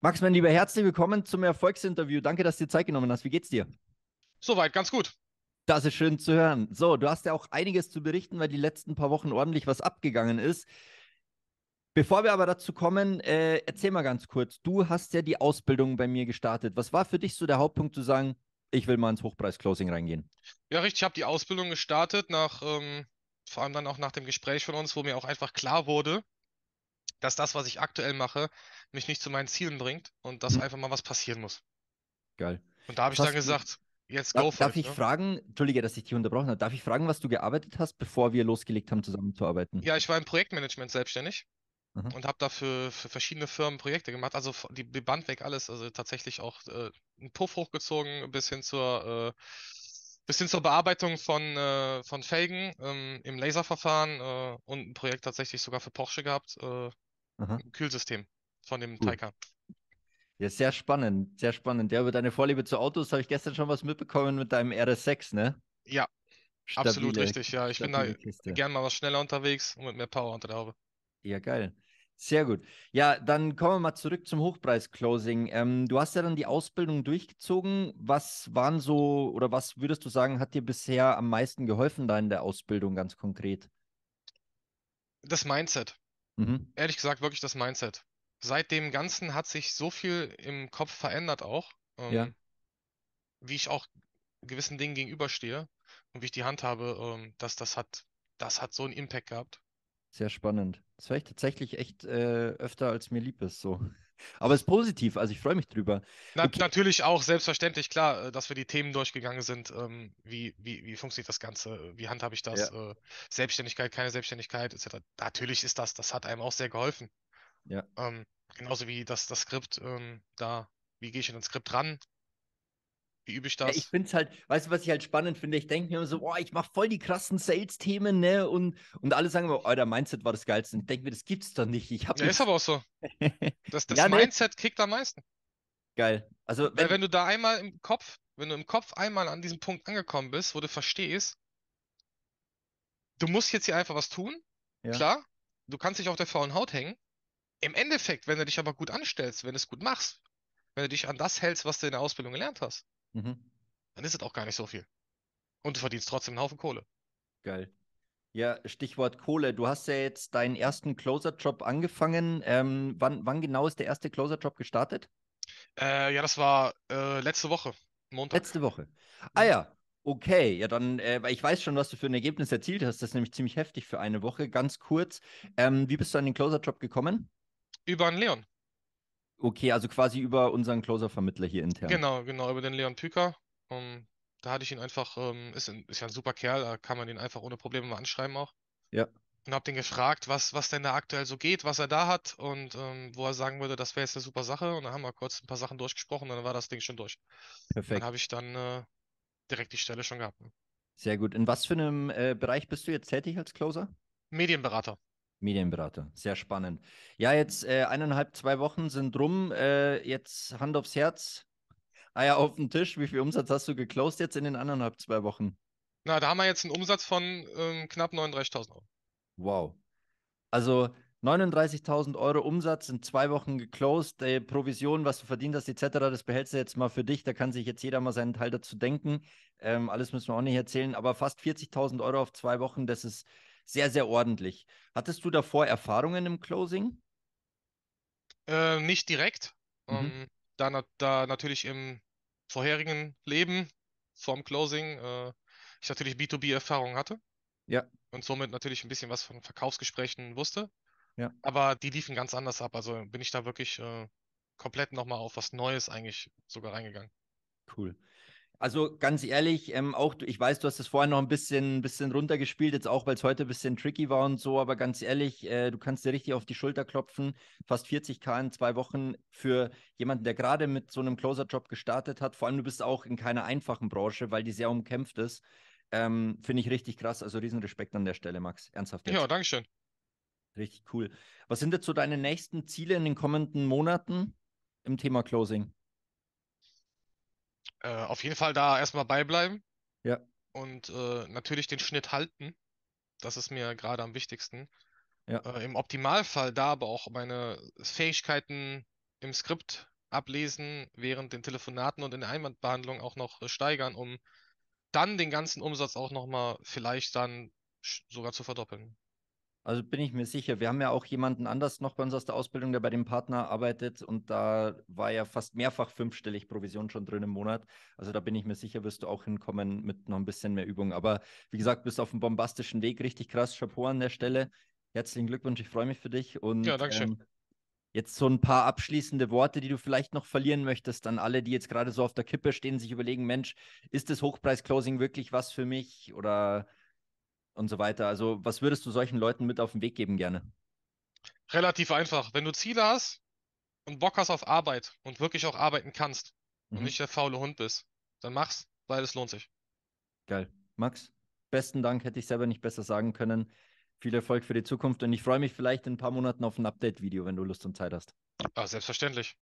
Max, mein lieber, herzlich willkommen zum Erfolgsinterview. Danke, dass du dir Zeit genommen hast. Wie geht's dir? Soweit, ganz gut. Das ist schön zu hören. So, du hast ja auch einiges zu berichten, weil die letzten paar Wochen ordentlich was abgegangen ist. Bevor wir aber dazu kommen, äh, erzähl mal ganz kurz. Du hast ja die Ausbildung bei mir gestartet. Was war für dich so der Hauptpunkt zu sagen, ich will mal ins Hochpreis-Closing reingehen? Ja, richtig. Ich habe die Ausbildung gestartet, nach, ähm, vor allem dann auch nach dem Gespräch von uns, wo mir auch einfach klar wurde, dass das, was ich aktuell mache, mich nicht zu meinen Zielen bringt und dass mhm. einfach mal was passieren muss. Geil. Und da habe ich dann gesagt, jetzt da, go for Darf it, ich ne? fragen, entschuldige, dass ich dich unterbrochen habe, darf ich fragen, was du gearbeitet hast, bevor wir losgelegt haben, zusammenzuarbeiten? Ja, ich war im Projektmanagement selbstständig mhm. und habe dafür für verschiedene Firmen Projekte gemacht, also die, die Band weg, alles, also tatsächlich auch äh, einen Puff hochgezogen bis hin zur äh, bis hin zur Bearbeitung von, äh, von Felgen ähm, im Laserverfahren äh, und ein Projekt tatsächlich sogar für Porsche gehabt, äh, Aha. Kühlsystem von dem cool. Taycan. Ja, sehr spannend, sehr spannend. Ja, über deine Vorliebe zu Autos habe ich gestern schon was mitbekommen mit deinem RS6, ne? Ja, Stabile, absolut richtig. Ja, ich bin da Kiste. gern mal was schneller unterwegs und mit mehr Power unter der Haube. Ja, geil. Sehr gut. Ja, dann kommen wir mal zurück zum Hochpreis-Closing. Ähm, du hast ja dann die Ausbildung durchgezogen. Was waren so oder was würdest du sagen, hat dir bisher am meisten geholfen da in der Ausbildung ganz konkret? Das Mindset. Mhm. Ehrlich gesagt, wirklich das Mindset. Seit dem Ganzen hat sich so viel im Kopf verändert auch, ähm, ja. wie ich auch gewissen Dingen gegenüberstehe und wie ich die Hand habe, ähm, dass das hat, das hat so einen Impact gehabt. Sehr spannend. Das höre ich tatsächlich echt äh, öfter, als mir lieb ist, so. Aber es ist positiv, also ich freue mich drüber. Na, okay. Natürlich auch selbstverständlich, klar, äh, dass wir die Themen durchgegangen sind. Ähm, wie, wie, wie funktioniert das Ganze? Äh, wie handhabe ich das? Ja. Äh, Selbstständigkeit, keine Selbstständigkeit, etc. Natürlich ist das, das hat einem auch sehr geholfen. Ja. Ähm, genauso wie das, das Skript, ähm, da, wie gehe ich in ein Skript ran? Wie übe ich das? Ja, ich finde es halt, weißt du, was ich halt spannend finde? Ich denke mir immer so, boah, ich mache voll die krassen Sales-Themen, ne? Und, und alle sagen immer, oh, der Mindset war das Geilste. ich denke mir, das gibt's doch nicht. Ich habe. ja, ist aber auch so. Das, das ja, ne? Mindset ne? kickt am meisten. Geil. Also, wenn, ja, wenn du da einmal im Kopf, wenn du im Kopf einmal an diesem Punkt angekommen bist, wo du verstehst, du musst jetzt hier einfach was tun, klar, du kannst dich auf der faulen Haut hängen. Im Endeffekt, wenn du dich aber gut anstellst, wenn du es gut machst, wenn du dich an das hältst, was du in der Ausbildung gelernt hast, Mhm. Dann ist es auch gar nicht so viel. Und du verdienst trotzdem einen Haufen Kohle. Geil. Ja, Stichwort Kohle. Du hast ja jetzt deinen ersten Closer-Job angefangen. Ähm, wann, wann genau ist der erste Closer-Job gestartet? Äh, ja, das war äh, letzte Woche, Montag. Letzte Woche. Ah mhm. ja, Okay, ja dann, äh, ich weiß schon, was du für ein Ergebnis erzielt hast. Das ist nämlich ziemlich heftig für eine Woche. Ganz kurz, ähm, wie bist du an den Closer-Job gekommen? Über einen Leon. Okay, also quasi über unseren Closer-Vermittler hier intern. Genau, genau, über den Leon Püker. Um, ähm, da hatte ich ihn einfach, um, ähm, ist, ein, ist, ja ein super Kerl, da kann man ihn einfach ohne Probleme mal anschreiben auch. Ja. Und hab den gefragt, was, was denn da aktuell so geht, was er da hat und um, ähm, wo er sagen würde, das wäre jetzt eine super Sache. Und dann haben wir kurz ein paar Sachen durchgesprochen und dann war das Ding schon durch. Perfekt. dann habe ich dann äh, direkt die Stelle schon gehabt. Ne. Sehr gut. In was für einem äh, Bereich bist du jetzt tätig als Closer? Medienberater. Medienberater, sehr spannend. Ja, jetzt äh, eineinhalb, zwei Wochen sind rum. Äh, jetzt Hand aufs Herz, Eier auf den Tisch. Wie viel Umsatz hast du geclosed jetzt in den anderthalb, zwei Wochen? Na, da haben wir jetzt einen Umsatz von ähm, knapp 39.000 Euro. Wow. Also 39.000 Euro Umsatz in zwei Wochen geclosed. Äh, Provision, was du verdient hast, etc., das behältst du jetzt mal für dich. Da kann sich jetzt jeder mal seinen Teil dazu denken. Ähm, alles müssen wir auch nicht erzählen, aber fast 40.000 Euro auf zwei Wochen, das ist sehr, sehr ordentlich. Hattest du davor Erfahrungen im Closing? Äh, nicht direkt. Mhm. Ähm, da, da, natürlich im vorherigen Leben vorm Closing äh, ich natürlich b 2 b erfahrungen hatte. Ja. Und somit natürlich ein bisschen was von Verkaufsgesprächen wusste. Ja. Aber die liefen ganz anders ab. Also bin ich da wirklich äh, komplett nochmal auf was Neues eigentlich sogar reingegangen. Cool. Also ganz ehrlich, ähm, auch ich weiß, du hast es vorher noch ein bisschen, bisschen runtergespielt, jetzt auch, weil es heute ein bisschen tricky war und so, aber ganz ehrlich, äh, du kannst dir richtig auf die Schulter klopfen. Fast 40k in zwei Wochen für jemanden, der gerade mit so einem Closer-Job gestartet hat. Vor allem, du bist auch in keiner einfachen Branche, weil die sehr umkämpft ist. Ähm, Finde ich richtig krass. Also Riesenrespekt an der Stelle, Max. Ernsthaft. Jetzt. Ja, schön. Richtig cool. Was sind jetzt so deine nächsten Ziele in den kommenden Monaten im Thema Closing? Äh, auf jeden Fall da erstmal beibleiben. Ja. Und äh, natürlich den Schnitt halten. Das ist mir gerade am wichtigsten. Ja. Äh, Im Optimalfall da aber auch meine Fähigkeiten im Skript ablesen, während den Telefonaten und in der Einwandbehandlung auch noch äh, steigern, um dann den ganzen Umsatz auch nochmal vielleicht dann sogar zu verdoppeln. Also bin ich mir sicher. Wir haben ja auch jemanden anders noch bei uns aus der Ausbildung, der bei dem Partner arbeitet und da war ja fast mehrfach fünfstellig Provision schon drin im Monat. Also da bin ich mir sicher, wirst du auch hinkommen mit noch ein bisschen mehr Übung. Aber wie gesagt, bist auf einem bombastischen Weg. Richtig krass. Chapeau an der Stelle. Herzlichen Glückwunsch. Ich freue mich für dich. Und, ja, danke schön. Ähm, jetzt so ein paar abschließende Worte, die du vielleicht noch verlieren möchtest an alle, die jetzt gerade so auf der Kippe stehen, sich überlegen, Mensch, ist das Hochpreis-Closing wirklich was für mich? Oder und so weiter. Also, was würdest du solchen Leuten mit auf den Weg geben gerne? Relativ einfach. Wenn du Ziele hast und Bock hast auf Arbeit und wirklich auch arbeiten kannst mhm. und nicht der faule Hund bist, dann mach's, weil es lohnt sich. Geil. Max, besten Dank, hätte ich selber nicht besser sagen können. Viel Erfolg für die Zukunft und ich freue mich vielleicht in ein paar Monaten auf ein Update-Video, wenn du Lust und Zeit hast. Ah, selbstverständlich.